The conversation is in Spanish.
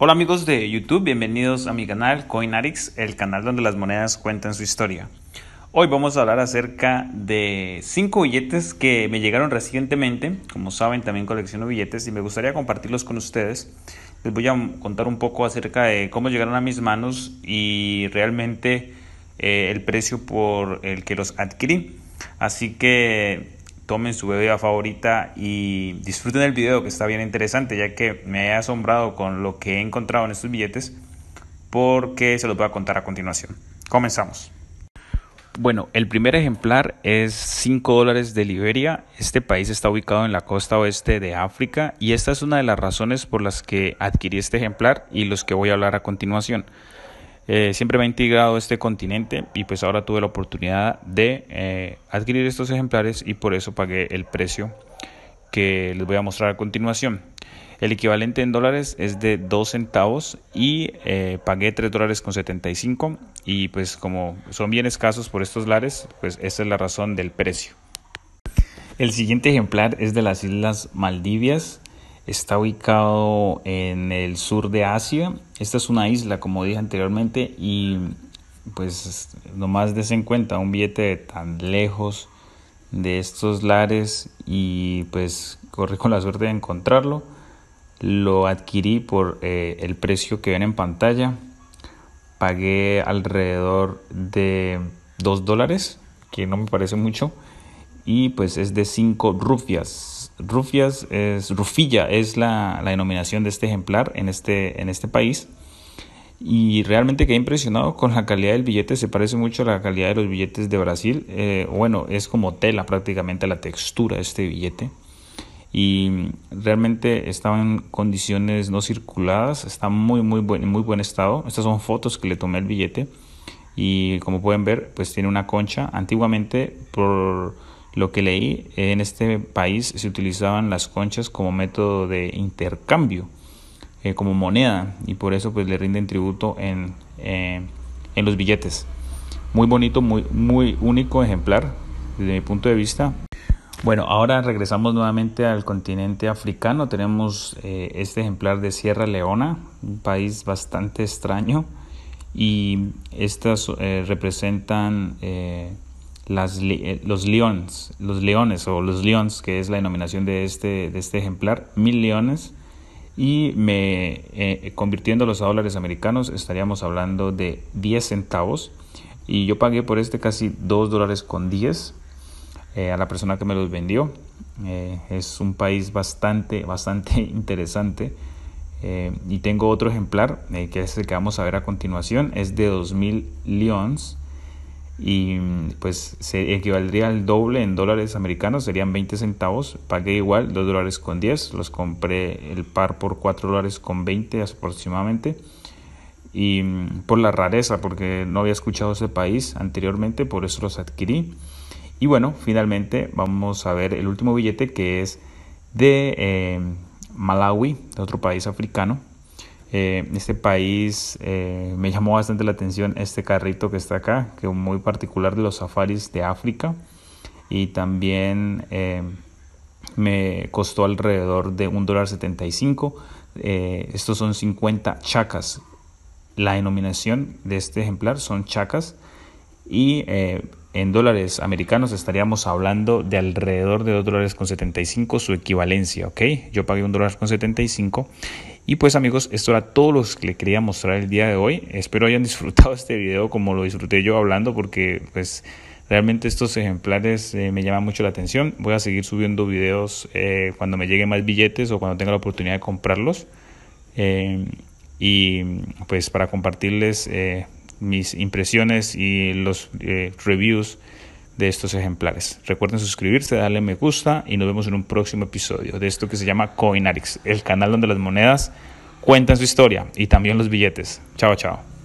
Hola amigos de YouTube, bienvenidos a mi canal Coinarix, el canal donde las monedas cuentan su historia. Hoy vamos a hablar acerca de 5 billetes que me llegaron recientemente. Como saben, también colecciono billetes y me gustaría compartirlos con ustedes. Les voy a contar un poco acerca de cómo llegaron a mis manos y realmente eh, el precio por el que los adquirí. Así que tomen su bebida favorita y disfruten el video que está bien interesante ya que me he asombrado con lo que he encontrado en estos billetes porque se los voy a contar a continuación. Comenzamos. Bueno, el primer ejemplar es 5 dólares de Liberia. Este país está ubicado en la costa oeste de África y esta es una de las razones por las que adquirí este ejemplar y los que voy a hablar a continuación. Eh, siempre me ha integrado este continente y pues ahora tuve la oportunidad de eh, adquirir estos ejemplares y por eso pagué el precio que les voy a mostrar a continuación. El equivalente en dólares es de 2 centavos y eh, pagué 3 dólares con 75 y pues como son bien escasos por estos lares, pues esa es la razón del precio. El siguiente ejemplar es de las Islas Maldivias Está ubicado en el sur de Asia. Esta es una isla, como dije anteriormente, y pues nomás des en cuenta un billete tan lejos de estos lares y pues corrí con la suerte de encontrarlo. Lo adquirí por eh, el precio que ven en pantalla. Pagué alrededor de 2 dólares, que no me parece mucho, y pues es de 5 rufias. Rufias es, Rufilla es la, la, denominación de este ejemplar en este, en este país. Y realmente quedé impresionado con la calidad del billete, se parece mucho a la calidad de los billetes de Brasil. Eh, bueno, es como tela prácticamente la textura de este billete. Y realmente estaba en condiciones no circuladas, está muy, muy buen, muy buen estado. Estas son fotos que le tomé el billete. Y como pueden ver, pues tiene una concha. Antiguamente, por lo que leí, eh, en este país se utilizaban las conchas como método de intercambio, eh, como moneda, y por eso pues le rinden tributo en, eh, en los billetes. Muy bonito, muy, muy único ejemplar desde mi punto de vista. Bueno, ahora regresamos nuevamente al continente africano. Tenemos este ejemplar de Sierra Leona, un país bastante extraño, y estas representan las, eh, los leones, los leones o los leones, que es la denominación de este, de este ejemplar, mil leones, y me eh, eh convirtiéndolos a dólares americanos estaríamos hablando de 10 centavos. Y yo pagué por este casi 2 dólares con 10 eh, a la persona que me los vendió. es un país bastante, bastante interesante. y tengo otro ejemplar, que es el que vamos a ver a continuación, es de mil leones y pues se equivaldría al doble en dólares americanos, serían 20 centavos, pagué igual 2 dólares con 10, los compré el par por 4 dólares con 20 aproximadamente y mm, por la rareza porque no había escuchado ese país anteriormente, por eso los adquirí y bueno, finalmente vamos a ver el último billete que es de eh, Malawi, de otro país africano eh, este país eh, me llamó bastante la atención este carrito que está acá, que es muy particular de los safaris de África. Y también eh, me costó alrededor de un dólar 75. estos son 50 chacas. La denominación de este ejemplar son chacas. Y en dólares americanos estaríamos hablando de alrededor de 2 dólares con 75 su equivalencia, ¿ok? Yo pagué un dólar con 75 y pues amigos, esto era todo lo que les quería mostrar el día de hoy. Espero hayan disfrutado este video como lo disfruté yo hablando porque pues realmente estos ejemplares eh, me llaman mucho la atención. Voy a seguir subiendo videos eh, cuando me lleguen más billetes o cuando tenga la oportunidad de comprarlos. Eh, y pues para compartirles mis impresiones y los reviews de estos ejemplares. Recuerden suscribirse, darle me gusta y nos vemos en un próximo episodio de esto que se llama Coinarix, el canal donde las monedas cuentan su historia y también los billetes. Chao, chao.